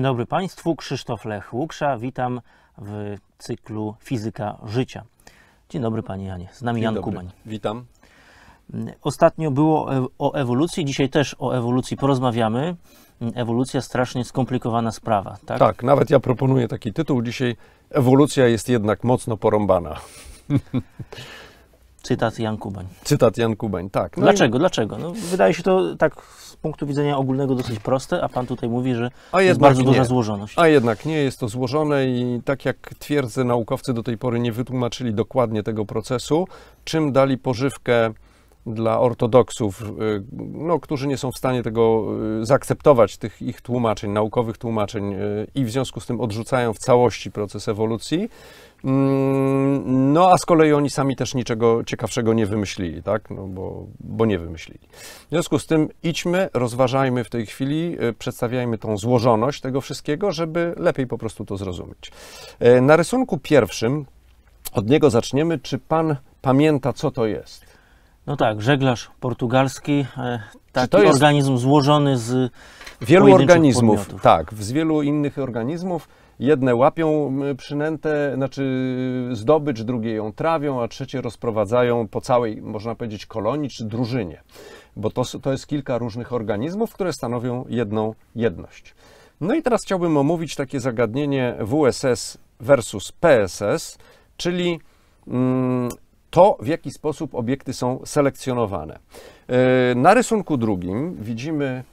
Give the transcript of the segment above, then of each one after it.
Dzień dobry Państwu, Krzysztof Lech Łuksza, witam w cyklu Fizyka Życia. Dzień dobry Panie Janie, z nami Dzień Jan dobry. Kubań. Witam. Ostatnio było e, o ewolucji, dzisiaj też o ewolucji porozmawiamy. Ewolucja strasznie skomplikowana sprawa, tak? Tak, nawet ja proponuję taki tytuł dzisiaj. Ewolucja jest jednak mocno porąbana. Cytat Jan Kubań. Cytat Jan Kubań, tak. No dlaczego, i... dlaczego? No, wydaje się to tak z punktu widzenia ogólnego dosyć proste, a pan tutaj mówi, że a jest bardzo nie. duża złożoność. A jednak nie, jest to złożone i tak jak twierdzę, naukowcy do tej pory nie wytłumaczyli dokładnie tego procesu, czym dali pożywkę dla ortodoksów, y, no, którzy nie są w stanie tego y, zaakceptować, tych ich tłumaczeń, naukowych tłumaczeń y, i w związku z tym odrzucają w całości proces ewolucji Mm, no a z kolei oni sami też niczego ciekawszego nie wymyślili, tak? No bo, bo nie wymyślili. W związku z tym idźmy, rozważajmy w tej chwili, y, przedstawiajmy tą złożoność tego wszystkiego, żeby lepiej po prostu to zrozumieć. E, na rysunku pierwszym od niego zaczniemy. Czy pan pamięta, co to jest? No tak, żeglarz portugalski, e, taki to jest... organizm złożony z wielu organizmów, podmiotów. tak, z wielu innych organizmów. Jedne łapią przynętę, znaczy zdobycz, drugie ją trawią, a trzecie rozprowadzają po całej, można powiedzieć, kolonii czy drużynie, bo to, to jest kilka różnych organizmów, które stanowią jedną jedność. No i teraz chciałbym omówić takie zagadnienie WSS versus PSS, czyli mm, to, w jaki sposób obiekty są selekcjonowane. E, na rysunku drugim widzimy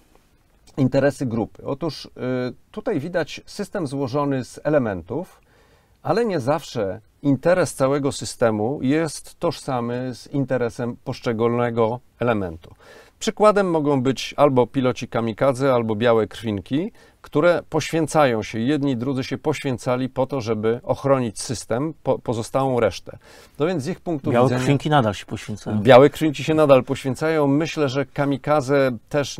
interesy grupy. Otóż y, tutaj widać system złożony z elementów, ale nie zawsze interes całego systemu jest tożsamy z interesem poszczególnego elementu. Przykładem mogą być albo piloci kamikadze, albo białe krwinki, które poświęcają się. Jedni drudzy się poświęcali po to, żeby ochronić system, po, pozostałą resztę. No więc z ich punktu Białe widzenia... Białe krzynki nadal się poświęcają. Białe krzynki się nadal poświęcają. Myślę, że kamikaze też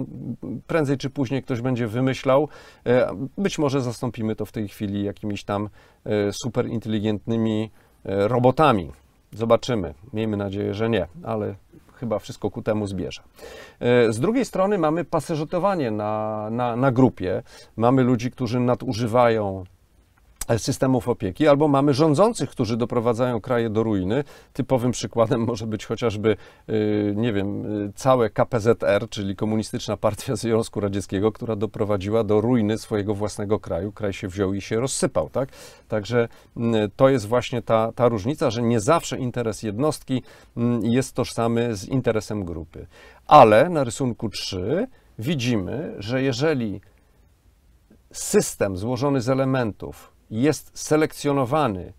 prędzej czy później ktoś będzie wymyślał. E, być może zastąpimy to w tej chwili jakimiś tam e, superinteligentnymi e, robotami. Zobaczymy. Miejmy nadzieję, że nie, ale chyba wszystko ku temu zbierze. E, z drugiej strony mamy pasożytowanie na, na, na grupie. Mamy ludzi, którzy nadużywają E, systemów opieki, albo mamy rządzących, którzy doprowadzają kraje do ruiny. Typowym przykładem może być chociażby, y, nie wiem, y, całe KPZR, czyli Komunistyczna Partia Związku Radzieckiego, która doprowadziła do ruiny swojego własnego kraju. Kraj się wziął i się rozsypał, tak? Także mm, to jest właśnie ta, ta różnica, że nie zawsze interes jednostki mm, jest tożsamy z interesem grupy. Ale na rysunku 3 widzimy, że jeżeli system złożony z elementów jest selekcjonowany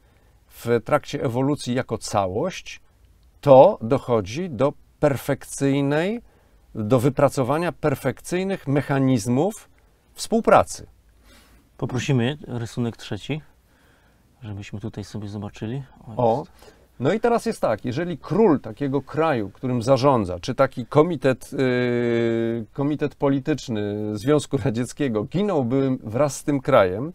w trakcie ewolucji jako całość, to dochodzi do perfekcyjnej, do wypracowania perfekcyjnych mechanizmów współpracy. Poprosimy rysunek trzeci, żebyśmy tutaj sobie zobaczyli. O, o no i teraz jest tak, jeżeli król takiego kraju, którym zarządza, czy taki komitet, yy, komitet polityczny Związku Radzieckiego ginąłby wraz z tym krajem,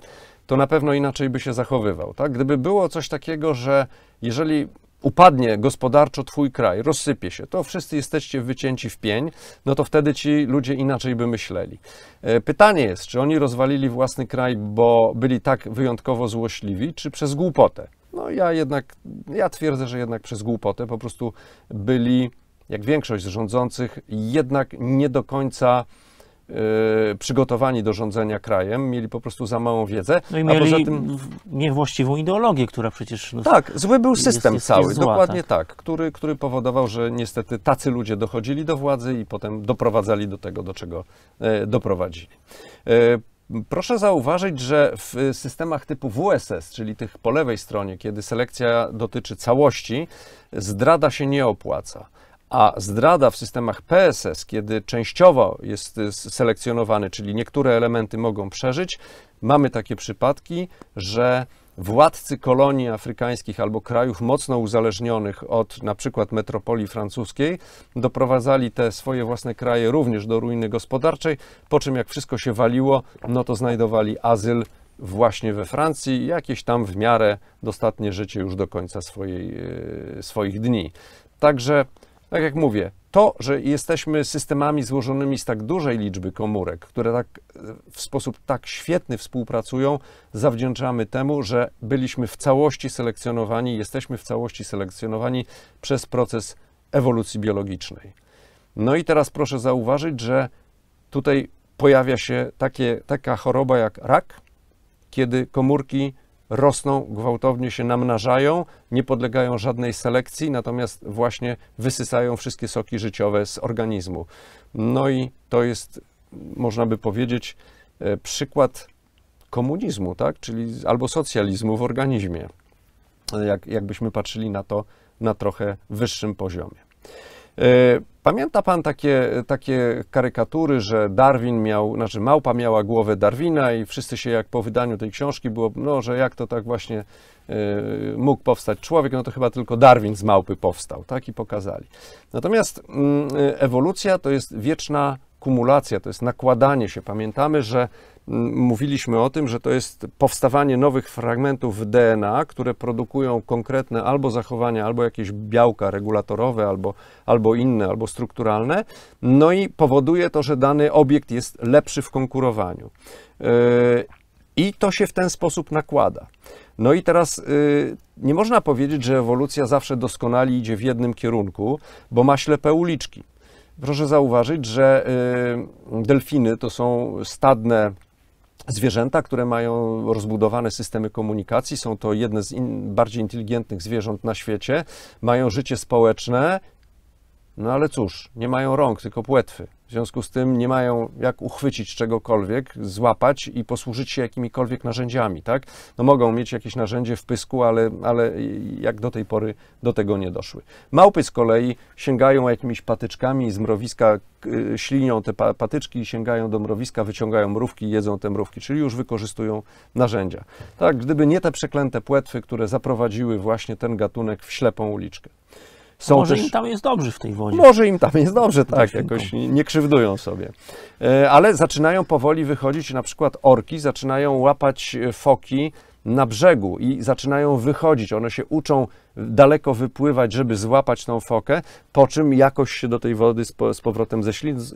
to na pewno inaczej by się zachowywał. Tak? Gdyby było coś takiego, że jeżeli upadnie gospodarczo twój kraj, rozsypie się, to wszyscy jesteście wycięci w pień, no to wtedy ci ludzie inaczej by myśleli. E, pytanie jest, czy oni rozwalili własny kraj, bo byli tak wyjątkowo złośliwi, czy przez głupotę? No ja jednak, ja twierdzę, że jednak przez głupotę po prostu byli, jak większość z rządzących, jednak nie do końca Y, przygotowani do rządzenia krajem, mieli po prostu za małą wiedzę. No i mieli a poza tym, niewłaściwą ideologię, która przecież... No, tak, zły był system jest, jest, cały, jest zła, dokładnie tak, tak który, który powodował, że niestety tacy ludzie dochodzili do władzy i potem doprowadzali do tego, do czego e, doprowadzili. E, proszę zauważyć, że w systemach typu WSS, czyli tych po lewej stronie, kiedy selekcja dotyczy całości, zdrada się nie opłaca. A zdrada w systemach PSS, kiedy częściowo jest y, selekcjonowany, czyli niektóre elementy mogą przeżyć, mamy takie przypadki, że władcy kolonii afrykańskich albo krajów mocno uzależnionych od na przykład metropolii francuskiej doprowadzali te swoje własne kraje również do ruiny gospodarczej, po czym jak wszystko się waliło, no to znajdowali azyl właśnie we Francji, jakieś tam w miarę dostatnie życie już do końca swojej, y, swoich dni. Także tak jak mówię, to, że jesteśmy systemami złożonymi z tak dużej liczby komórek, które tak, w sposób tak świetny współpracują, zawdzięczamy temu, że byliśmy w całości selekcjonowani, jesteśmy w całości selekcjonowani przez proces ewolucji biologicznej. No i teraz proszę zauważyć, że tutaj pojawia się takie, taka choroba jak rak, kiedy komórki rosną, gwałtownie się namnażają, nie podlegają żadnej selekcji, natomiast właśnie wysysają wszystkie soki życiowe z organizmu. No i to jest, można by powiedzieć, e, przykład komunizmu, tak? czyli albo socjalizmu w organizmie, jak, jakbyśmy patrzyli na to na trochę wyższym poziomie. E, Pamięta pan takie, takie karykatury, że Darwin miał, znaczy małpa miała głowę Darwina i wszyscy się jak po wydaniu tej książki było, no, że jak to tak właśnie y, mógł powstać człowiek, no to chyba tylko Darwin z małpy powstał, tak i pokazali. Natomiast mm, y, ewolucja to jest wieczna kumulacja, to jest nakładanie się. Pamiętamy, że mówiliśmy o tym, że to jest powstawanie nowych fragmentów DNA, które produkują konkretne albo zachowania, albo jakieś białka regulatorowe, albo, albo inne, albo strukturalne. No i powoduje to, że dany obiekt jest lepszy w konkurowaniu. Y, I to się w ten sposób nakłada. No i teraz y, nie można powiedzieć, że ewolucja zawsze doskonali idzie w jednym kierunku, bo ma ślepe uliczki. Proszę zauważyć, że y, delfiny to są stadne zwierzęta, które mają rozbudowane systemy komunikacji, są to jedne z in, bardziej inteligentnych zwierząt na świecie, mają życie społeczne, no ale cóż, nie mają rąk, tylko płetwy. W związku z tym nie mają jak uchwycić czegokolwiek, złapać i posłużyć się jakimikolwiek narzędziami, tak? No mogą mieć jakieś narzędzie w pysku, ale, ale jak do tej pory do tego nie doszły. Małpy z kolei sięgają jakimiś patyczkami z mrowiska, y, ślinią te patyczki i sięgają do mrowiska, wyciągają mrówki, jedzą te mrówki, czyli już wykorzystują narzędzia. Tak, gdyby nie te przeklęte płetwy, które zaprowadziły właśnie ten gatunek w ślepą uliczkę. Są może też... im tam jest dobrze w tej wodzie. Może im tam jest dobrze, tak, jakoś nie krzywdują sobie. E, ale zaczynają powoli wychodzić, na przykład orki zaczynają łapać e, foki na brzegu i zaczynają wychodzić. One się uczą daleko wypływać, żeby złapać tą fokę, po czym jakoś się do tej wody z powrotem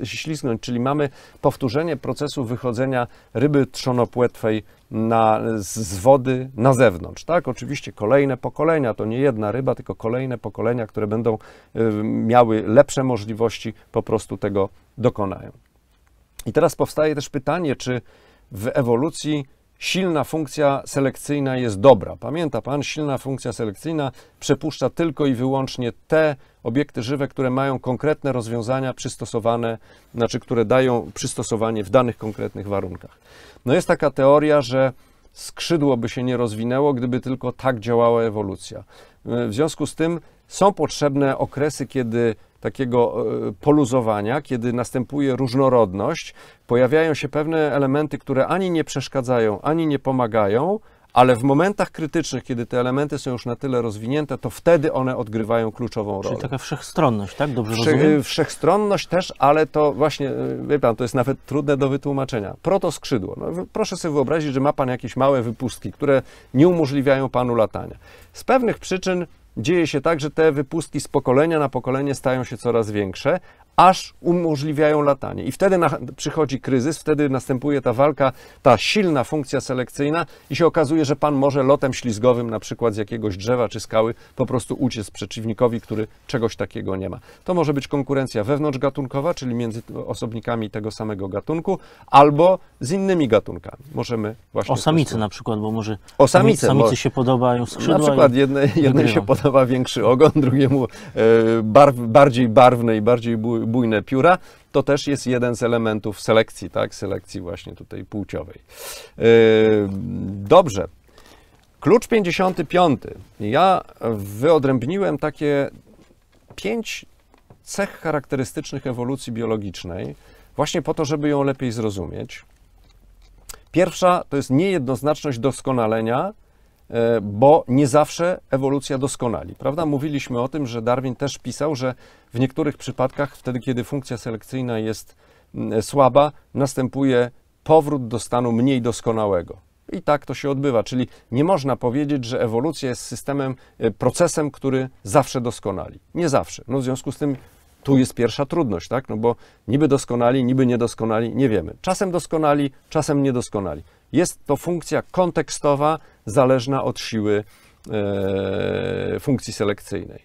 ześlizgnąć. Czyli mamy powtórzenie procesu wychodzenia ryby trzonopłetwej na, z wody na zewnątrz. Tak? Oczywiście kolejne pokolenia, to nie jedna ryba, tylko kolejne pokolenia, które będą y, miały lepsze możliwości, po prostu tego dokonają. I teraz powstaje też pytanie, czy w ewolucji silna funkcja selekcyjna jest dobra. Pamięta Pan, silna funkcja selekcyjna przepuszcza tylko i wyłącznie te obiekty żywe, które mają konkretne rozwiązania przystosowane, znaczy które dają przystosowanie w danych konkretnych warunkach. No jest taka teoria, że skrzydło by się nie rozwinęło, gdyby tylko tak działała ewolucja. W związku z tym są potrzebne okresy, kiedy takiego e, poluzowania, kiedy następuje różnorodność, pojawiają się pewne elementy, które ani nie przeszkadzają, ani nie pomagają, ale w momentach krytycznych, kiedy te elementy są już na tyle rozwinięte, to wtedy one odgrywają kluczową rolę. Czyli taka wszechstronność, tak? Dobrze Wsze, rozumiem? E, wszechstronność też, ale to właśnie, e, wie pan, to jest nawet trudne do wytłumaczenia. Protoskrzydło. No, proszę sobie wyobrazić, że ma pan jakieś małe wypustki, które nie umożliwiają panu latania. Z pewnych przyczyn dzieje się tak, że te wypustki z pokolenia na pokolenie stają się coraz większe, aż umożliwiają latanie. I wtedy na, przychodzi kryzys, wtedy następuje ta walka, ta silna funkcja selekcyjna i się okazuje, że pan może lotem ślizgowym, na przykład z jakiegoś drzewa czy skały, po prostu uciec przeciwnikowi, który czegoś takiego nie ma. To może być konkurencja wewnątrzgatunkowa, czyli między osobnikami tego samego gatunku, albo z innymi gatunkami. Możemy właśnie... O samicy na przykład, bo może o samice, samicy bo... się podobają skrzydła. Na przykład jednej, jednej się podoba większy ogon, drugiemu e, barw, bardziej barwny i bardziej bujne pióra, to też jest jeden z elementów selekcji, tak? Selekcji właśnie tutaj płciowej. Yy, dobrze. Klucz 55. Ja wyodrębniłem takie pięć cech charakterystycznych ewolucji biologicznej, właśnie po to, żeby ją lepiej zrozumieć. Pierwsza to jest niejednoznaczność doskonalenia E, bo nie zawsze ewolucja doskonali, prawda? Mówiliśmy o tym, że Darwin też pisał, że w niektórych przypadkach, wtedy kiedy funkcja selekcyjna jest mm, e, słaba, następuje powrót do stanu mniej doskonałego. I tak to się odbywa, czyli nie można powiedzieć, że ewolucja jest systemem, e, procesem, który zawsze doskonali. Nie zawsze. No w związku z tym tu jest pierwsza trudność, tak? No bo niby doskonali, niby niedoskonali, nie wiemy. Czasem doskonali, czasem niedoskonali. Jest to funkcja kontekstowa, zależna od siły e, funkcji selekcyjnej.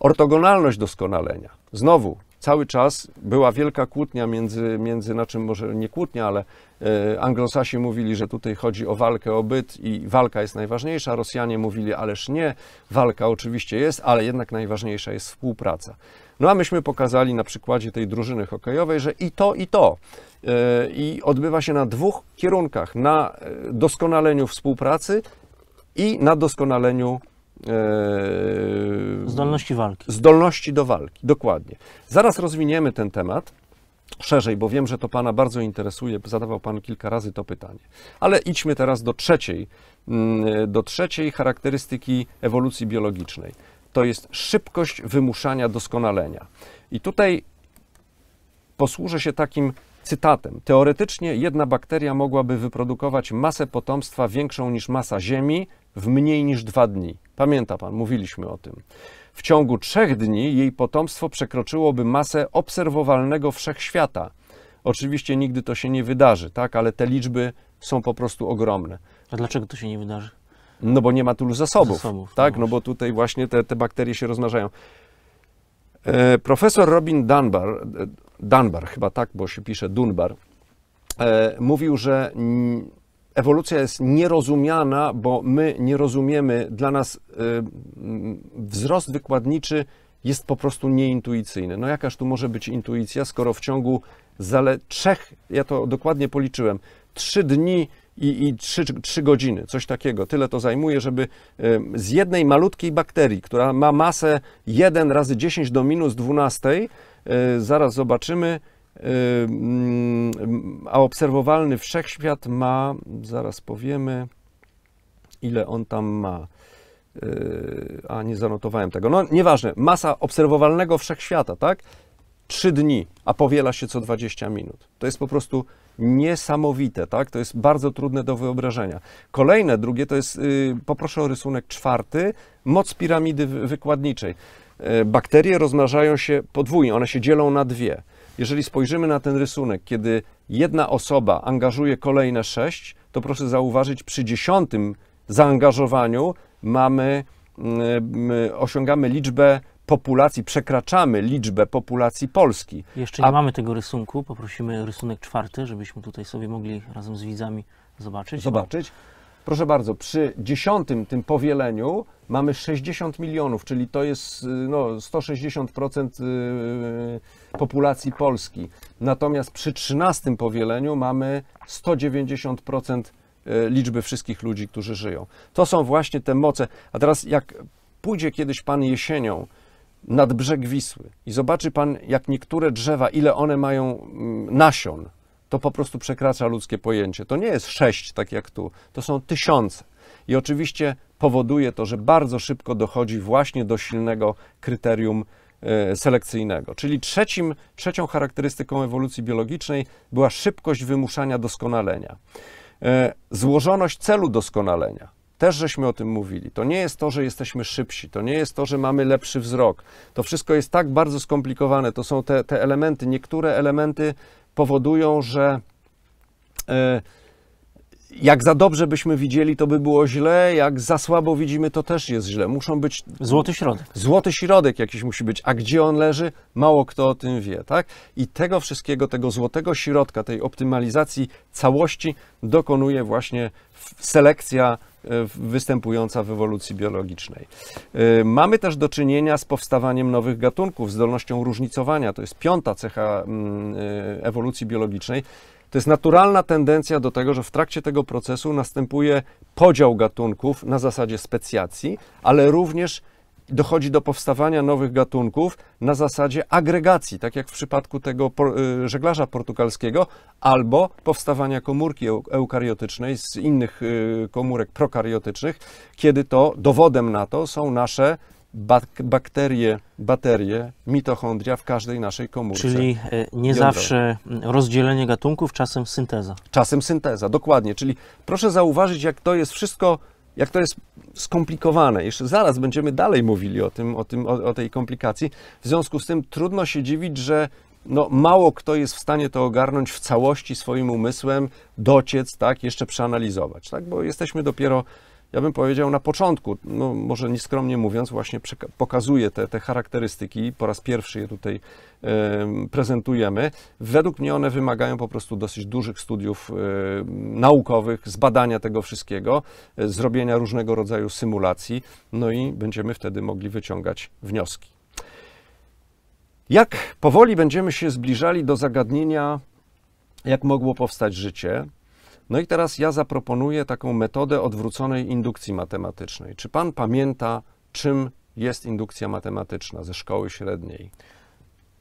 Ortogonalność doskonalenia. Znowu, cały czas była wielka kłótnia między, między na czym może nie kłótnia, ale e, Anglosasi mówili, że tutaj chodzi o walkę o byt i walka jest najważniejsza. Rosjanie mówili, ależ nie, walka oczywiście jest, ale jednak najważniejsza jest współpraca. No a myśmy pokazali na przykładzie tej drużyny hokejowej, że i to, i to. E, I odbywa się na dwóch kierunkach: na e, doskonaleniu współpracy i na doskonaleniu e, zdolności walki. Zdolności do walki, dokładnie. Zaraz rozwiniemy ten temat szerzej, bo wiem, że to Pana bardzo interesuje, zadawał Pan kilka razy to pytanie. Ale idźmy teraz do trzeciej, mm, do trzeciej charakterystyki ewolucji biologicznej to jest szybkość wymuszania doskonalenia. I tutaj posłużę się takim cytatem. Teoretycznie jedna bakteria mogłaby wyprodukować masę potomstwa większą niż masa Ziemi w mniej niż dwa dni. Pamięta pan, mówiliśmy o tym. W ciągu trzech dni jej potomstwo przekroczyłoby masę obserwowalnego wszechświata. Oczywiście nigdy to się nie wydarzy, tak, ale te liczby są po prostu ogromne. A dlaczego to się nie wydarzy? No bo nie ma tu zasobów, zasobów tak? No, no bo tutaj właśnie te, te bakterie się rozmnażają. E, profesor Robin Dunbar, e, Dunbar chyba tak, bo się pisze Dunbar, e, mówił, że ewolucja jest nierozumiana, bo my nie rozumiemy, dla nas e, wzrost wykładniczy jest po prostu nieintuicyjny. No jakaż tu może być intuicja, skoro w ciągu zale trzech, ja to dokładnie policzyłem, trzy dni i, i 3, 3 godziny, coś takiego. Tyle to zajmuje, żeby z jednej malutkiej bakterii, która ma masę 1 razy 10 do minus 12, e, zaraz zobaczymy, a obserwowalny wszechświat ma, zaraz powiemy, ile on tam ma. E, a nie zanotowałem tego. No nieważne, masa obserwowalnego wszechświata, tak? 3 dni, a powiela się co 20 minut. To jest po prostu niesamowite, tak? To jest bardzo trudne do wyobrażenia. Kolejne, drugie to jest, yy, poproszę o rysunek czwarty, moc piramidy wykładniczej. Yy, bakterie rozmnażają się podwójnie, one się dzielą na dwie. Jeżeli spojrzymy na ten rysunek, kiedy jedna osoba angażuje kolejne sześć, to proszę zauważyć, przy dziesiątym zaangażowaniu mamy, yy, osiągamy liczbę populacji, przekraczamy liczbę populacji Polski. Jeszcze nie A... mamy tego rysunku, poprosimy rysunek czwarty, żebyśmy tutaj sobie mogli razem z widzami zobaczyć. Zobaczyć. Proszę bardzo, przy dziesiątym tym powieleniu mamy 60 milionów, czyli to jest y, no, 160% y, populacji Polski. Natomiast przy trzynastym powieleniu mamy 190% y, liczby wszystkich ludzi, którzy żyją. To są właśnie te moce. A teraz jak pójdzie kiedyś pan jesienią nad brzeg Wisły i zobaczy pan, jak niektóre drzewa, ile one mają mm, nasion, to po prostu przekracza ludzkie pojęcie. To nie jest sześć, tak jak tu, to są tysiące. I oczywiście powoduje to, że bardzo szybko dochodzi właśnie do silnego kryterium e, selekcyjnego. Czyli trzecim, trzecią charakterystyką ewolucji biologicznej była szybkość wymuszania doskonalenia. E, złożoność celu doskonalenia. Też żeśmy o tym mówili. To nie jest to, że jesteśmy szybsi, to nie jest to, że mamy lepszy wzrok. To wszystko jest tak bardzo skomplikowane. To są te, te elementy. Niektóre elementy powodują, że e, jak za dobrze byśmy widzieli, to by było źle, jak za słabo widzimy, to też jest źle. Muszą być. Złoty środek. Złoty środek jakiś musi być, a gdzie on leży, mało kto o tym wie, tak? I tego wszystkiego, tego złotego środka, tej optymalizacji całości dokonuje właśnie selekcja występująca w ewolucji biologicznej. Y, mamy też do czynienia z powstawaniem nowych gatunków, zdolnością różnicowania. To jest piąta cecha mm, y, ewolucji biologicznej. To jest naturalna tendencja do tego, że w trakcie tego procesu następuje podział gatunków na zasadzie specjacji, ale również dochodzi do powstawania nowych gatunków na zasadzie agregacji, tak jak w przypadku tego y, żeglarza portugalskiego, albo powstawania komórki eukariotycznej z innych y, komórek prokariotycznych, kiedy to dowodem na to są nasze bakterie, baterie, mitochondria w każdej naszej komórce. Czyli y, nie jądrowej. zawsze rozdzielenie gatunków, czasem synteza. Czasem synteza, dokładnie. Czyli proszę zauważyć, jak to jest wszystko jak to jest skomplikowane. Jeszcze zaraz będziemy dalej mówili o, tym, o, tym, o, o tej komplikacji. W związku z tym trudno się dziwić, że no, mało kto jest w stanie to ogarnąć w całości swoim umysłem, dociec, tak, jeszcze przeanalizować, tak, bo jesteśmy dopiero ja bym powiedział na początku, no może nieskromnie mówiąc, właśnie pokazuje te, te charakterystyki, po raz pierwszy je tutaj prezentujemy. Według mnie one wymagają po prostu dosyć dużych studiów naukowych, zbadania tego wszystkiego, e, zrobienia różnego rodzaju symulacji, no i będziemy wtedy mogli wyciągać wnioski. Jak powoli będziemy się zbliżali do zagadnienia, jak mogło powstać życie, no i teraz ja zaproponuję taką metodę odwróconej indukcji matematycznej. Czy pan pamięta, czym jest indukcja matematyczna ze szkoły średniej?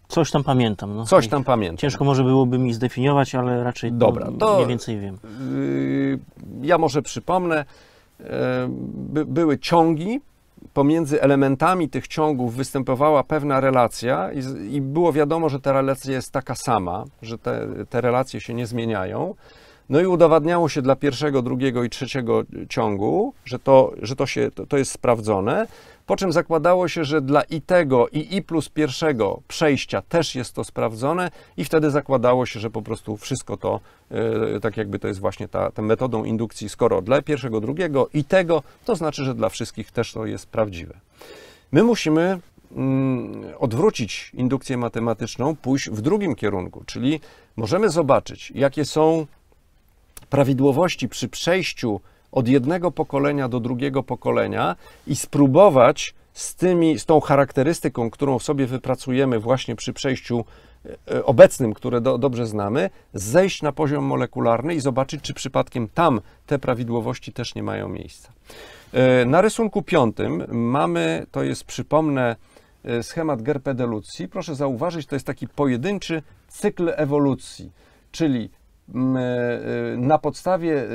Coś tam pamiętam. No. Coś tam pamiętam. Ciężko może byłoby mi zdefiniować, ale raczej Dobra, to mniej więcej wiem. Yy, ja może przypomnę. Yy, by, były ciągi, pomiędzy elementami tych ciągów występowała pewna relacja i, i, było wiadomo, że ta relacja jest taka sama, że te, te relacje się nie zmieniają. No i udowadniało się dla pierwszego, drugiego i trzeciego ciągu, że to, że to, się, to, to jest sprawdzone, po czym zakładało się, że dla i tego i i plus pierwszego przejścia też jest to sprawdzone i wtedy zakładało się, że po prostu wszystko to, yy, tak jakby to jest właśnie ta, ta metodą indukcji, skoro dla pierwszego, drugiego i tego, to znaczy, że dla wszystkich też to jest prawdziwe. My musimy mm, odwrócić indukcję matematyczną, pójść w drugim kierunku, czyli możemy zobaczyć, jakie są prawidłowości przy przejściu od jednego pokolenia do drugiego pokolenia i spróbować z, tymi, z tą charakterystyką, którą sobie wypracujemy właśnie przy przejściu e, e, obecnym, które do, dobrze znamy, zejść na poziom molekularny i zobaczyć, czy przypadkiem tam te prawidłowości też nie mają miejsca. E, na rysunku piątym mamy, to jest przypomnę, schemat Gerpedelucji. Proszę zauważyć, to jest taki pojedynczy cykl ewolucji, czyli E, na podstawie e,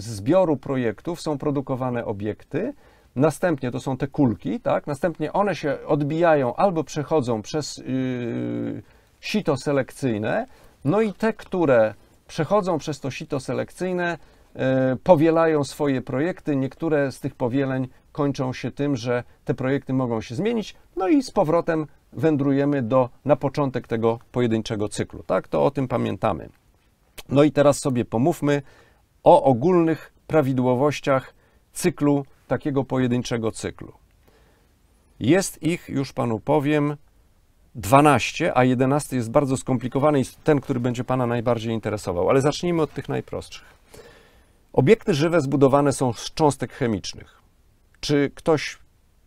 zbioru projektów są produkowane obiekty, Następnie to są te kulki, tak? Następnie one się odbijają albo przechodzą przez y, sito selekcyjne. No i te, które przechodzą przez to sito selekcyjne, e, powielają swoje projekty. Niektóre z tych powieleń kończą się tym, że te projekty mogą się zmienić, no i z powrotem wędrujemy do, na początek tego pojedynczego cyklu. Tak, to o tym pamiętamy. No i teraz sobie pomówmy o ogólnych prawidłowościach cyklu, takiego pojedynczego cyklu. Jest ich, już Panu powiem, 12, a 11 jest bardzo skomplikowany i ten, który będzie Pana najbardziej interesował. Ale zacznijmy od tych najprostszych. Obiekty żywe zbudowane są z cząstek chemicznych. Czy ktoś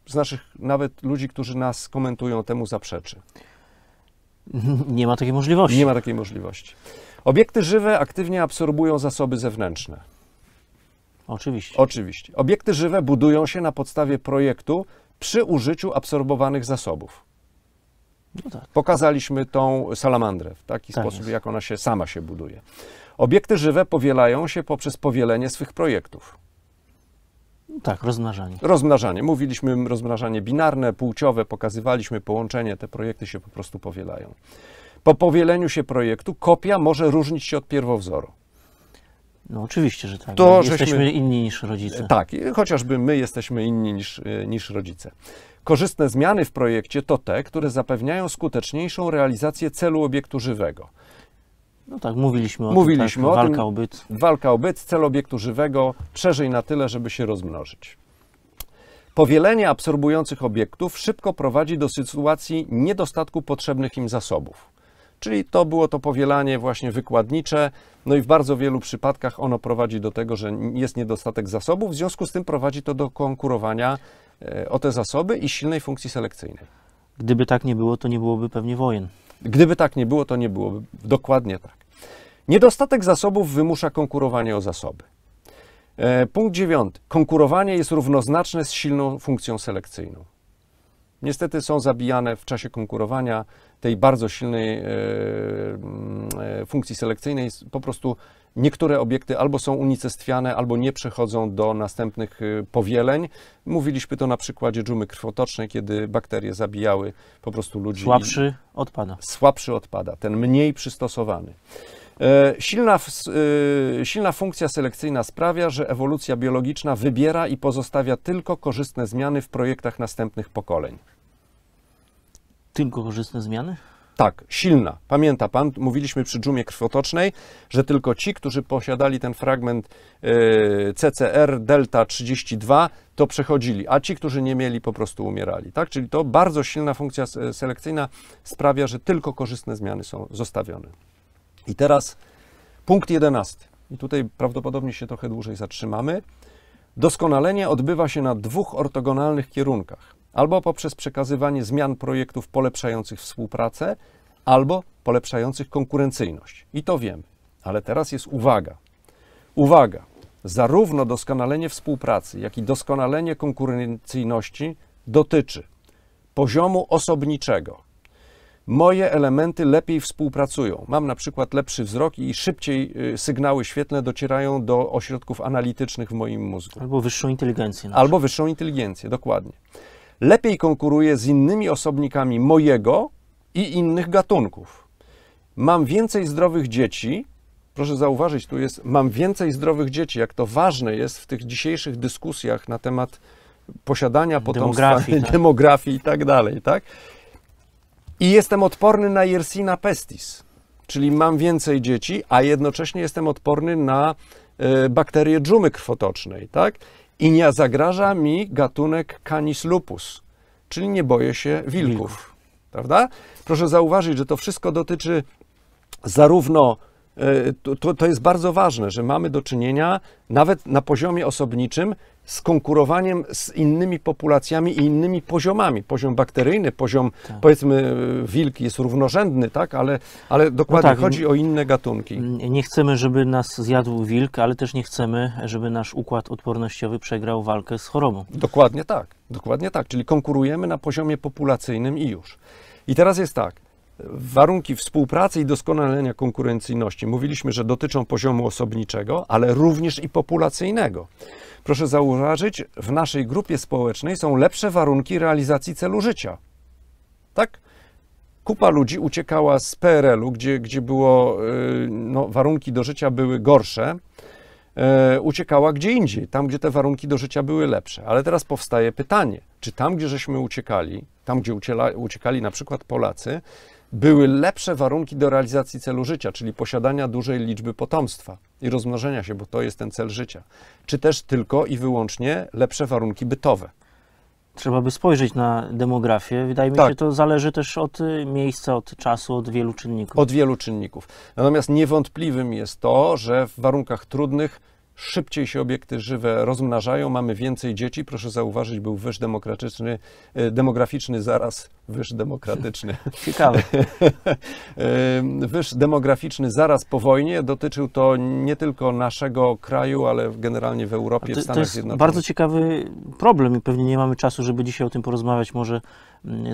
z naszych nawet ludzi, którzy nas komentują, temu zaprzeczy. Nie ma takiej możliwości. Nie ma takiej możliwości. Obiekty żywe aktywnie absorbują zasoby zewnętrzne. Oczywiście. Oczywiście. Obiekty żywe budują się na podstawie projektu przy użyciu absorbowanych zasobów. No tak. Pokazaliśmy tą salamandrę w taki tak sposób, jest. jak ona się sama się buduje. Obiekty żywe powielają się poprzez powielenie swych projektów. No tak, rozmnażanie. Rozmnażanie. Mówiliśmy rozmnażanie binarne, płciowe, pokazywaliśmy połączenie, te projekty się po prostu powielają. Po powieleniu się projektu kopia może różnić się od pierwowzoru. No oczywiście, że tak. To, jesteśmy żeśmy, inni niż rodzice. E, tak, chociażby my jesteśmy inni niż, e, niż rodzice. Korzystne zmiany w projekcie to te, które zapewniają skuteczniejszą realizację celu obiektu żywego. No tak, mówiliśmy o mówiliśmy tym. Tak, o walka tym, o byt. Walka o byt, cel obiektu żywego, przeżyj na tyle, żeby się rozmnożyć. Powielenie absorbujących obiektów szybko prowadzi do sytuacji niedostatku potrzebnych im zasobów. Czyli to było to powielanie właśnie wykładnicze, no i w bardzo wielu przypadkach ono prowadzi do tego, że jest niedostatek zasobów, w związku z tym prowadzi to do konkurowania e, o te zasoby i silnej funkcji selekcyjnej. Gdyby tak nie było, to nie byłoby pewnie wojen. Gdyby tak nie było, to nie byłoby dokładnie tak. Niedostatek zasobów wymusza konkurowanie o zasoby. E, punkt dziewiąty. Konkurowanie jest równoznaczne z silną funkcją selekcyjną. Niestety są zabijane w czasie konkurowania tej bardzo silnej e, e, funkcji selekcyjnej po prostu Niektóre obiekty albo są unicestwiane, albo nie przechodzą do następnych y, powieleń. Mówiliśmy to na przykładzie dżumy krwotocznej, kiedy bakterie zabijały po prostu ludzi. Słabszy odpada. Słabszy odpada, ten mniej przystosowany. E, silna, y, silna funkcja selekcyjna sprawia, że ewolucja biologiczna wybiera i pozostawia tylko korzystne zmiany w projektach następnych pokoleń. Tylko korzystne zmiany? Tak, silna. Pamięta pan, mówiliśmy przy dżumie krwotocznej, że tylko ci, którzy posiadali ten fragment e, CCR delta 32, to przechodzili, a ci, którzy nie mieli, po prostu umierali. Tak? Czyli to bardzo silna funkcja selekcyjna sprawia, że tylko korzystne zmiany są zostawione. I teraz punkt jedenasty. I tutaj prawdopodobnie się trochę dłużej zatrzymamy. Doskonalenie odbywa się na dwóch ortogonalnych kierunkach albo poprzez przekazywanie zmian projektów polepszających współpracę, albo polepszających konkurencyjność. I to wiemy. Ale teraz jest uwaga. Uwaga! Zarówno doskonalenie współpracy, jak i doskonalenie konkurencyjności dotyczy poziomu osobniczego. Moje elementy lepiej współpracują. Mam na przykład lepszy wzrok i szybciej y, sygnały świetlne docierają do ośrodków analitycznych w moim mózgu. Albo wyższą inteligencję. Albo wyższą inteligencję, dokładnie lepiej konkuruje z innymi osobnikami mojego i innych gatunków. Mam więcej zdrowych dzieci. Proszę zauważyć, tu jest mam więcej zdrowych dzieci, jak to ważne jest w tych dzisiejszych dyskusjach na temat posiadania potomstwa, demografii, tak. demografii i tak dalej, tak? I jestem odporny na Yersina pestis, czyli mam więcej dzieci, a jednocześnie jestem odporny na e, bakterie dżumy krwotocznej, tak? i nie zagraża mi gatunek Canis lupus, czyli nie boję się wilków. Prawda? Proszę zauważyć, że to wszystko dotyczy zarówno E, to, to jest bardzo ważne, że mamy do czynienia nawet na poziomie osobniczym z konkurowaniem z innymi populacjami i innymi poziomami. Poziom bakteryjny, poziom tak. powiedzmy wilki jest równorzędny, tak? ale, ale dokładnie no tak. chodzi o inne gatunki. Nie chcemy, żeby nas zjadł wilk, ale też nie chcemy, żeby nasz układ odpornościowy przegrał walkę z chorobą. Dokładnie tak, dokładnie tak, czyli konkurujemy na poziomie populacyjnym i już. I teraz jest tak, warunki współpracy i doskonalenia konkurencyjności. Mówiliśmy, że dotyczą poziomu osobniczego, ale również i populacyjnego. Proszę zauważyć, w naszej grupie społecznej są lepsze warunki realizacji celu życia. Tak? Kupa ludzi uciekała z PRL-u, gdzie, gdzie było, y, no, warunki do życia były gorsze, y, uciekała gdzie indziej, tam gdzie te warunki do życia były lepsze. Ale teraz powstaje pytanie, czy tam, gdzie żeśmy uciekali, tam gdzie uciekali na przykład Polacy, były lepsze warunki do realizacji celu życia, czyli posiadania dużej liczby potomstwa i rozmnożenia się, bo to jest ten cel życia, czy też tylko i wyłącznie lepsze warunki bytowe. Trzeba by spojrzeć na demografię. Wydaje mi tak. się, to zależy też od y, miejsca, od czasu, od wielu czynników. Od wielu czynników. Natomiast niewątpliwym jest to, że w warunkach trudnych szybciej się obiekty żywe rozmnażają, mamy więcej dzieci. Proszę zauważyć, był wyż demokratyczny, e, demograficzny, zaraz wyż demokratyczny. Ciekawe. E, wyż demograficzny zaraz po wojnie dotyczył to nie tylko naszego kraju, ale generalnie w Europie, to, w Stanach Zjednoczonych. Bardzo ciekawy problem i pewnie nie mamy czasu, żeby dzisiaj o tym porozmawiać. Może mm,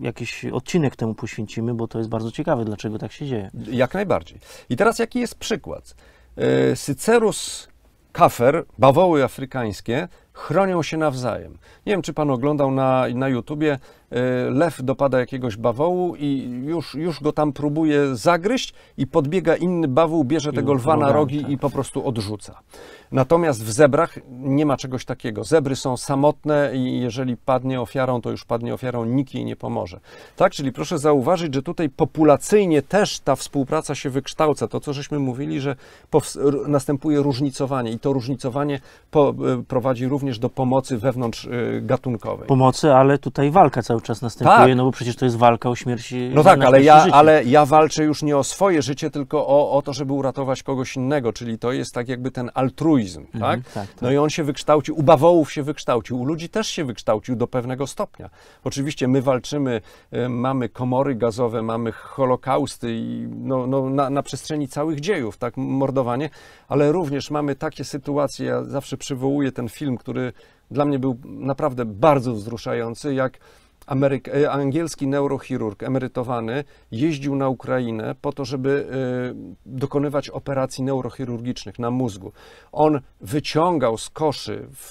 jakiś odcinek temu poświęcimy, bo to jest bardzo ciekawe, dlaczego tak się dzieje. Jak najbardziej. I teraz jaki jest przykład? E, Sycerus kafer, bawoły afrykańskie, chronią się nawzajem. Nie wiem, czy pan oglądał na, na YouTubie, e, lew dopada jakiegoś bawołu i już, już go tam próbuje zagryźć i podbiega inny bawuł, bierze I tego lwa na rogi tak. i po prostu odrzuca. Natomiast w zebrach nie ma czegoś takiego. Zebry są samotne i jeżeli padnie ofiarą, to już padnie ofiarą, nikt jej nie pomoże. Tak, czyli proszę zauważyć, że tutaj populacyjnie też ta współpraca się wykształca. To, co żeśmy mówili, że następuje różnicowanie i to różnicowanie e, prowadzi również również do pomocy wewnątrzgatunkowej. Y, pomocy, ale tutaj walka cały czas następuje, tak. no bo przecież to jest walka o śmierć. No tak, ale ja, ale ja walczę już nie o swoje życie, tylko o, o to, żeby uratować kogoś innego, czyli to jest tak jakby ten altruizm, mhm, tak? tak? No tak. i on się wykształcił, u bawołów się wykształcił, u ludzi też się wykształcił do pewnego stopnia. Oczywiście my walczymy, y, mamy komory gazowe, mamy holokausty i no, no, na, na przestrzeni całych dziejów, tak, mordowanie, ale również mamy takie sytuacje, ja zawsze przywołuję ten film, który który dla mnie był naprawdę bardzo wzruszający, jak Ameryk e, angielski neurochirurg emerytowany jeździł na Ukrainę po to, żeby y, dokonywać operacji neurochirurgicznych na mózgu. On wyciągał z koszy w,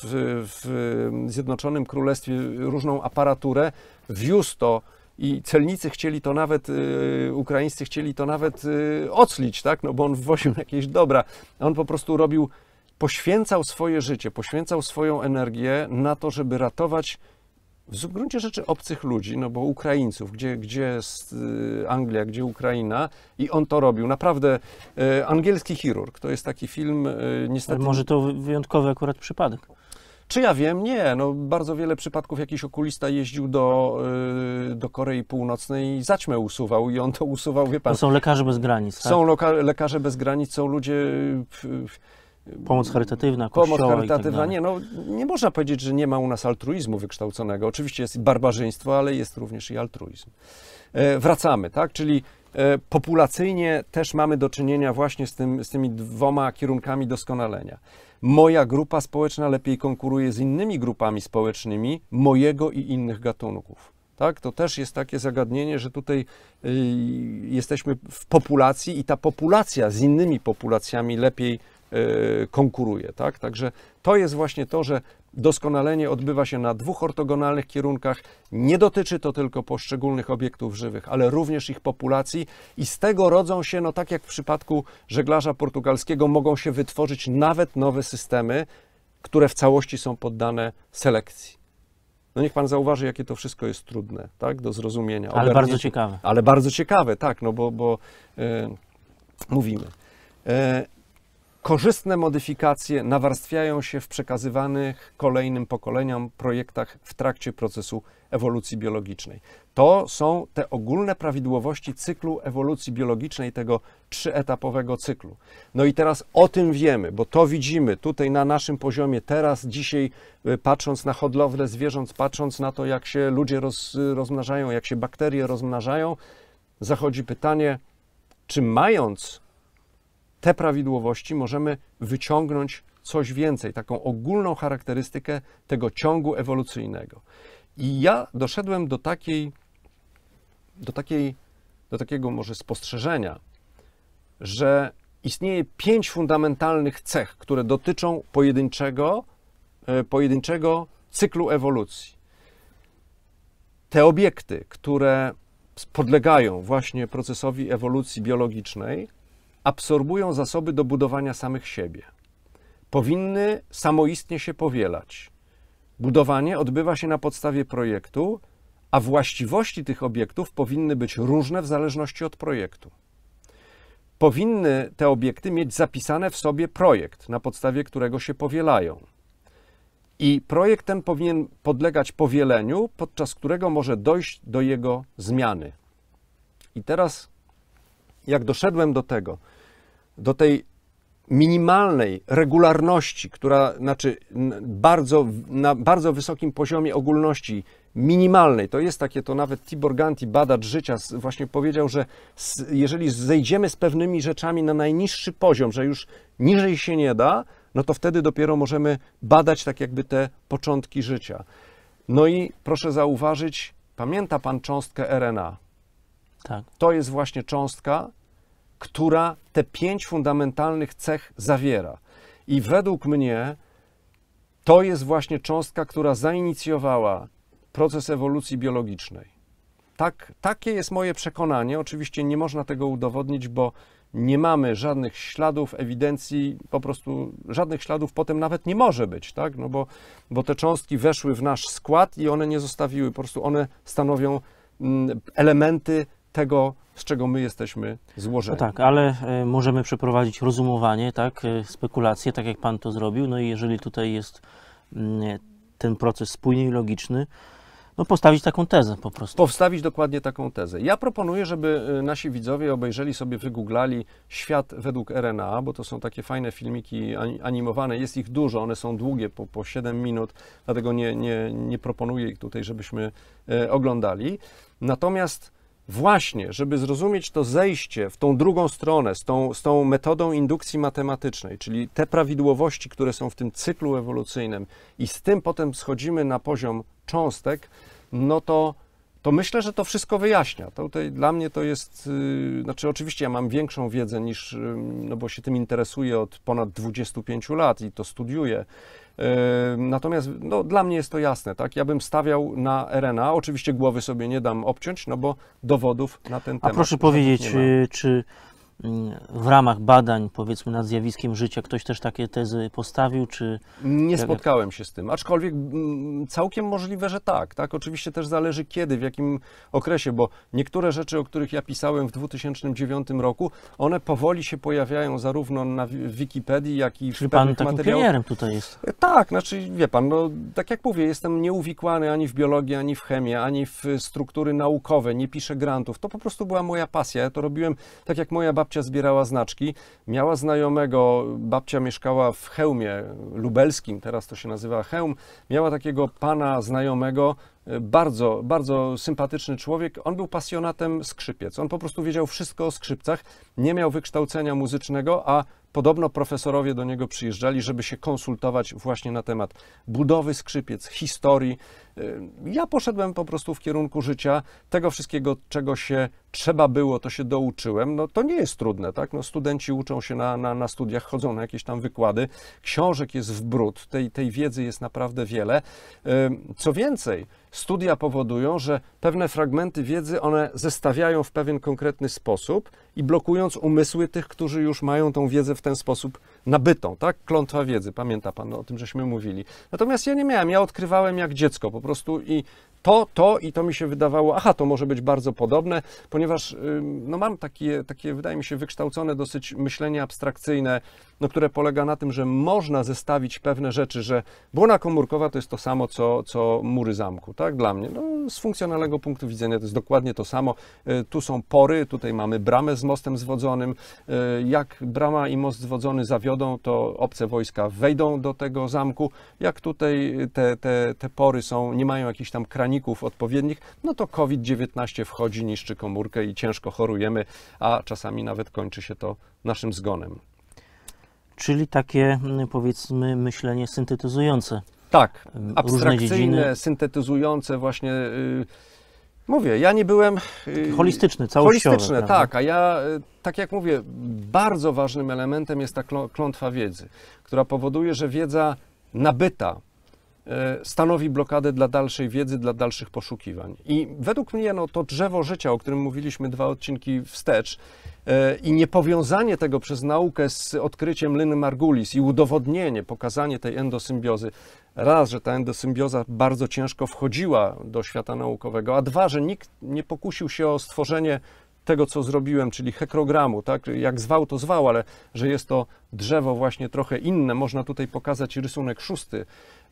w Zjednoczonym Królestwie różną aparaturę, wiózł to i celnicy chcieli to nawet, y, ukraińscy chcieli to nawet y, oclić, tak? no bo on wwoził jakieś dobra. On po prostu robił poświęcał swoje życie, poświęcał swoją energię na to, żeby ratować w gruncie rzeczy obcych ludzi, no bo Ukraińców, gdzie, gdzie y, Anglia, gdzie Ukraina i on to robił. Naprawdę y, Angielski Chirurg, to jest taki film y, niestety... Ale może to wyjątkowy akurat przypadek. Czy ja wiem? Nie. No, bardzo wiele przypadków jakiś okulista jeździł do, do Korei Północnej i zaćmę usuwał i on to usuwał, wie pan. To są lekarze bez granic. Tak? Są lekarze bez granic, są tak? ludzie... Pomoc charytatywna, Pomoc tak charytatywna, tak nie, no nie można powiedzieć, że nie ma u nas altruizmu wykształconego. Oczywiście jest barbarzyństwo, ale jest również i altruizm. E, wracamy, tak, czyli e, populacyjnie też mamy do czynienia właśnie z, tym, z tymi dwoma kierunkami doskonalenia. Moja grupa społeczna lepiej konkuruje z innymi grupami społecznymi mojego i innych gatunków. Tak? To też jest takie zagadnienie, że tutaj y, jesteśmy w populacji i ta populacja z innymi populacjami lepiej Y, konkuruje. Tak? Także to jest właśnie to, że doskonalenie odbywa się na dwóch ortogonalnych kierunkach. Nie dotyczy to tylko poszczególnych obiektów żywych, ale również ich populacji i z tego rodzą się, no tak jak w przypadku żeglarza portugalskiego, mogą się wytworzyć nawet nowe systemy, które w całości są poddane selekcji. No niech pan zauważy, jakie to wszystko jest trudne, tak, do zrozumienia. Ale Obernie... bardzo ciekawe. Ale bardzo ciekawe, tak, no bo, bo e, mówimy. Y, korzystne modyfikacje nawarstwiają się w przekazywanych kolejnym pokoleniom projektach w trakcie procesu ewolucji biologicznej. To są te ogólne prawidłowości cyklu ewolucji biologicznej, tego trzyetapowego cyklu. No i teraz o tym wiemy, bo to widzimy tutaj na naszym poziomie, teraz, dzisiaj, y, patrząc na hodlowlę zwierząt, patrząc na to, jak się ludzie roz, rozmnażają, jak się bakterie rozmnażają, zachodzi pytanie, czy mając te prawidłowości możemy wyciągnąć coś więcej, taką ogólną charakterystykę tego ciągu ewolucyjnego. I ja doszedłem do takiej, do takiej, do takiego może spostrzeżenia, że istnieje pięć fundamentalnych cech, które dotyczą pojedynczego, e, pojedynczego cyklu ewolucji. Te obiekty, które podlegają właśnie procesowi ewolucji biologicznej, absorbują zasoby do budowania samych siebie. Powinny samoistnie się powielać. Budowanie odbywa się na podstawie projektu, a właściwości tych obiektów powinny być różne w zależności od projektu. Powinny te obiekty mieć zapisane w sobie projekt, na podstawie którego się powielają. I projekt ten powinien podlegać powieleniu, podczas którego może dojść do jego zmiany. I teraz, jak doszedłem do tego, do tej minimalnej regularności, która znaczy bardzo, na bardzo wysokim poziomie ogólności, minimalnej, to jest takie, to nawet Tibor Ganti, badacz życia, właśnie powiedział, że jeżeli zejdziemy z pewnymi rzeczami na najniższy poziom, że już niżej się nie da, no to wtedy dopiero możemy badać tak jakby te początki życia. No i proszę zauważyć, pamięta pan cząstkę RNA? Tak. To jest właśnie cząstka, która te pięć fundamentalnych cech zawiera. I według mnie to jest właśnie cząstka, która zainicjowała proces ewolucji biologicznej. Tak, takie jest moje przekonanie. Oczywiście nie można tego udowodnić, bo nie mamy żadnych śladów, ewidencji, po prostu żadnych śladów potem nawet nie może być, tak? No bo, bo te cząstki weszły w nasz skład i one nie zostawiły, po prostu one stanowią mm, elementy tego, z czego my jesteśmy złożeni. No tak, ale e, możemy przeprowadzić rozumowanie, tak, e, spekulacje, tak jak Pan to zrobił, no i jeżeli tutaj jest mm, ten proces spójny i logiczny, no postawić taką tezę po prostu. Powstawić dokładnie taką tezę. Ja proponuję, żeby e, nasi widzowie obejrzeli sobie, wygooglali świat według RNA, bo to są takie fajne filmiki animowane. Jest ich dużo, one są długie, po, po 7 minut, dlatego nie, nie, nie proponuję ich tutaj, żebyśmy oglądali. Natomiast właśnie, żeby zrozumieć to zejście w tą drugą stronę, z tą, z tą metodą indukcji matematycznej, czyli te prawidłowości, które są w tym cyklu ewolucyjnym, i z tym potem schodzimy na poziom cząstek, no to to myślę, że to wszystko wyjaśnia. To, dla mnie to jest, y, znaczy oczywiście ja mam większą wiedzę niż, y, no bo się tym interesuję od ponad 25 lat i to studiuję. Y, natomiast no, dla mnie jest to jasne, tak? Ja bym stawiał na RNA, oczywiście głowy sobie nie dam obciąć, no bo dowodów na ten temat. A proszę powiedzieć, czy w ramach badań, powiedzmy, nad zjawiskiem życia, ktoś też takie tezy postawił, czy... Nie spotkałem się z tym, aczkolwiek mm, całkiem możliwe, że tak, tak? Oczywiście też zależy kiedy, w jakim okresie, bo niektóre rzeczy, o których ja pisałem w 2009 roku, one powoli się pojawiają zarówno na Wikipedii, jak i w Czy pan takim materiałach. pionierem tutaj jest? E, tak, znaczy, wie pan, no, tak jak mówię, jestem nieuwikłany ani w biologię, ani w chemię, ani w struktury naukowe, nie piszę grantów. To po prostu była moja pasja, ja to robiłem tak, jak moja babcia babcia zbierała znaczki. Miała znajomego, babcia mieszkała w Chełmie lubelskim, teraz to się nazywa Chełm. Miała takiego pana znajomego, e, bardzo, bardzo sympatyczny człowiek. On był pasjonatem skrzypiec. On po prostu wiedział wszystko o skrzypcach, nie miał wykształcenia muzycznego, a Podobno profesorowie do niego przyjeżdżali, żeby się konsultować właśnie na temat budowy skrzypiec, historii. Y, ja poszedłem po prostu w kierunku życia. Tego wszystkiego, czego się trzeba było, to się douczyłem. No to nie jest trudne, tak? No, studenci uczą się na, na, na studiach, chodzą na jakieś tam wykłady. Książek jest w bród, tej, tej wiedzy jest naprawdę wiele. Y, co więcej, studia powodują, że pewne fragmenty wiedzy one zestawiają w pewien konkretny sposób – i blokując umysły tych, którzy już mają tą wiedzę w ten sposób nabytą, tak? Klątwa wiedzy, pamięta pan o tym, żeśmy mówili. Natomiast ja nie miałem, ja odkrywałem jak dziecko po prostu i to, to i to mi się wydawało, aha, to może być bardzo podobne, ponieważ no, mam takie, takie, wydaje mi się, wykształcone dosyć myślenie abstrakcyjne, no, które polega na tym, że można zestawić pewne rzeczy, że błona komórkowa to jest to samo, co, co mury zamku, tak? Dla mnie. No, z funkcjonalnego punktu widzenia to jest dokładnie to samo. E, tu są pory, tutaj mamy bramę z mostem zwodzonym. E, jak brama i most zwodzony zawiodą, to obce wojska wejdą do tego zamku. Jak tutaj te, te, te pory są, nie mają jakichś tam kraników odpowiednich, no to COVID-19 wchodzi, niszczy komórkę i ciężko chorujemy, a czasami nawet kończy się to naszym zgonem czyli takie mm, powiedzmy myślenie syntetyzujące. Tak, abstrakcyjne, syntetyzujące właśnie. Yy, mówię, ja nie byłem... Yy, holistyczny, całościowy. Holistyczny, tak, a ja, y, tak jak mówię, bardzo ważnym elementem jest ta klątwa wiedzy, która powoduje, że wiedza nabyta yy, stanowi blokadę dla dalszej wiedzy, dla dalszych poszukiwań. I według mnie no, to drzewo życia, o którym mówiliśmy dwa odcinki wstecz, E, i niepowiązanie tego przez naukę z odkryciem Lyny Margulis i udowodnienie, pokazanie tej endosymbiozy, raz, że ta endosymbioza bardzo ciężko wchodziła do świata naukowego, a dwa, że nikt nie pokusił się o stworzenie tego, co zrobiłem, czyli hekrogramu, tak? Jak zwał, to zwał, ale że jest to drzewo właśnie trochę inne. Można tutaj pokazać rysunek szósty,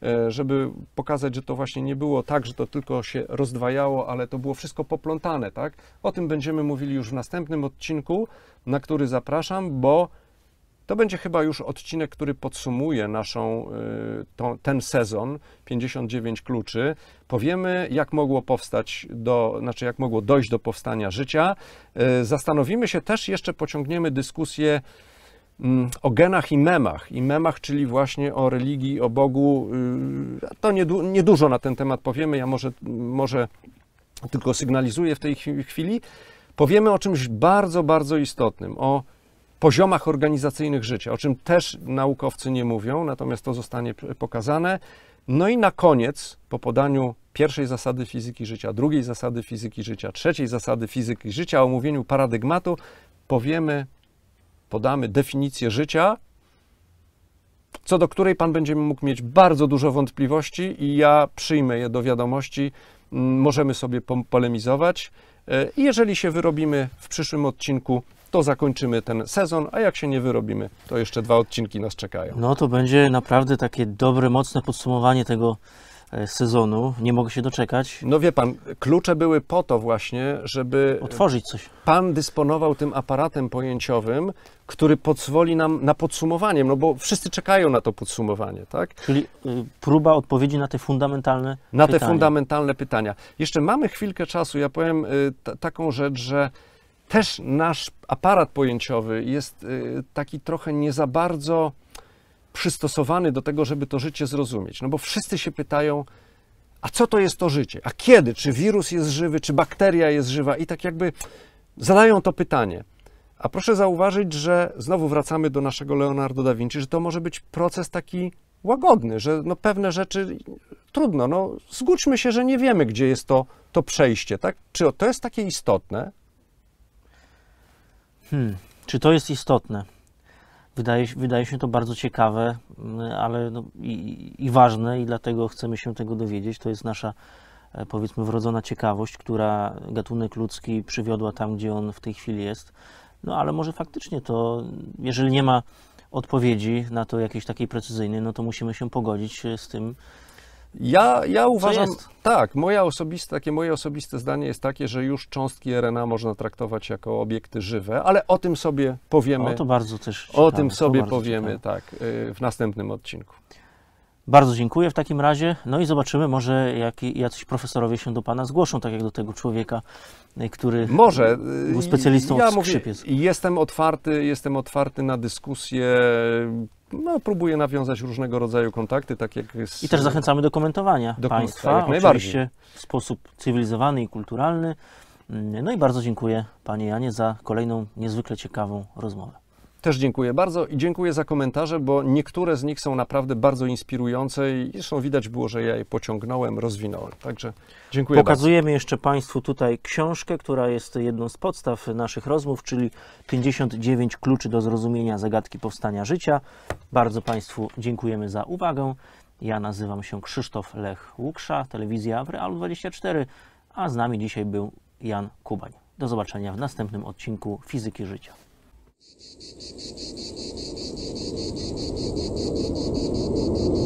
e, żeby pokazać, że to właśnie nie było tak, że to tylko się rozdwajało, ale to było wszystko poplątane, tak? O tym będziemy mówili już w następnym odcinku, na który zapraszam, bo to będzie chyba już odcinek, który podsumuje naszą, y, to, ten sezon 59 kluczy. Powiemy, jak mogło powstać do, znaczy jak mogło dojść do powstania życia. Y, zastanowimy się też, jeszcze pociągniemy dyskusję mm, o genach i memach. I memach, czyli właśnie o religii, o Bogu. Y, to niedużo na ten temat powiemy. Ja może, może tylko sygnalizuję w tej chwili. Powiemy o czymś bardzo, bardzo istotnym, o poziomach organizacyjnych życia, o czym też naukowcy nie mówią, natomiast to zostanie pokazane. No i na koniec, po podaniu pierwszej zasady fizyki życia, drugiej zasady fizyki życia, trzeciej zasady fizyki życia, omówieniu paradygmatu, powiemy, podamy definicję życia, co do której Pan będzie mógł mieć bardzo dużo wątpliwości i ja przyjmę je do wiadomości. Mm, możemy sobie polemizować. E, I jeżeli się wyrobimy w przyszłym odcinku, to zakończymy ten sezon, a jak się nie wyrobimy, to jeszcze dwa odcinki nas czekają. No to będzie naprawdę takie dobre, mocne podsumowanie tego e, sezonu. Nie mogę się doczekać. No wie pan, klucze były po to właśnie, żeby. Otworzyć coś. Pan dysponował tym aparatem pojęciowym, który pozwoli nam na podsumowanie, no bo wszyscy czekają na to podsumowanie, tak? Czyli y, próba odpowiedzi na te fundamentalne na pytania. Na te fundamentalne pytania. Jeszcze mamy chwilkę czasu. Ja powiem y, taką rzecz, że też nasz aparat pojęciowy jest y, taki trochę nie za bardzo przystosowany do tego, żeby to życie zrozumieć. No bo wszyscy się pytają, a co to jest to życie? A kiedy? Czy wirus jest żywy? Czy bakteria jest żywa? I tak jakby zadają to pytanie. A proszę zauważyć, że znowu wracamy do naszego Leonardo da Vinci, że to może być proces taki łagodny, że no pewne rzeczy trudno. No, zgódźmy się, że nie wiemy, gdzie jest to, to przejście. Tak? Czy to jest takie istotne? Hmm, czy to jest istotne? Wydaje, wydaje się to bardzo ciekawe, mm, ale no i, i ważne, i dlatego chcemy się tego dowiedzieć. To jest nasza, e, powiedzmy, wrodzona ciekawość, która gatunek ludzki przywiodła tam, gdzie on w tej chwili jest. No ale może faktycznie to, jeżeli nie ma odpowiedzi na to jakiejś takiej precyzyjnej, no to musimy się pogodzić e, z tym, ja, ja uważam, tak, moja osobiste, takie moje osobiste zdanie jest takie, że już cząstki RNA można traktować jako obiekty żywe, ale o tym sobie powiemy. O, to bardzo też. Ciekawe, o tym sobie powiemy, ciekawe. tak, y, w następnym odcinku. Bardzo dziękuję w takim razie. No i zobaczymy, może jak, jacyś profesorowie się do Pana zgłoszą, tak jak do tego człowieka, y, który może. Y, był specjalistą ja w skrzypiec. Mówię, jestem, otwarty, jestem otwarty na dyskusję. No, próbuję nawiązać różnego rodzaju kontakty, tak jak z... I też zachęcamy do komentowania do Państwa, oczywiście w sposób cywilizowany i kulturalny. Mm, no i bardzo dziękuję Panie Janie za kolejną niezwykle ciekawą rozmowę. Też dziękuję bardzo i dziękuję za komentarze, bo niektóre z nich są naprawdę bardzo inspirujące i zresztą widać było, że ja je pociągnąłem, rozwinąłem. Także dziękuję Pokazujemy bardzo. jeszcze Państwu tutaj książkę, która jest jedną z podstaw naszych rozmów, czyli 59 kluczy do zrozumienia zagadki powstania życia. Bardzo Państwu dziękujemy za uwagę. Ja nazywam się Krzysztof Lech Łuksza, telewizja w Realu 24, a z nami dzisiaj był Jan Kubań. Do zobaczenia w następnym odcinku Fizyki Życia. Thank you.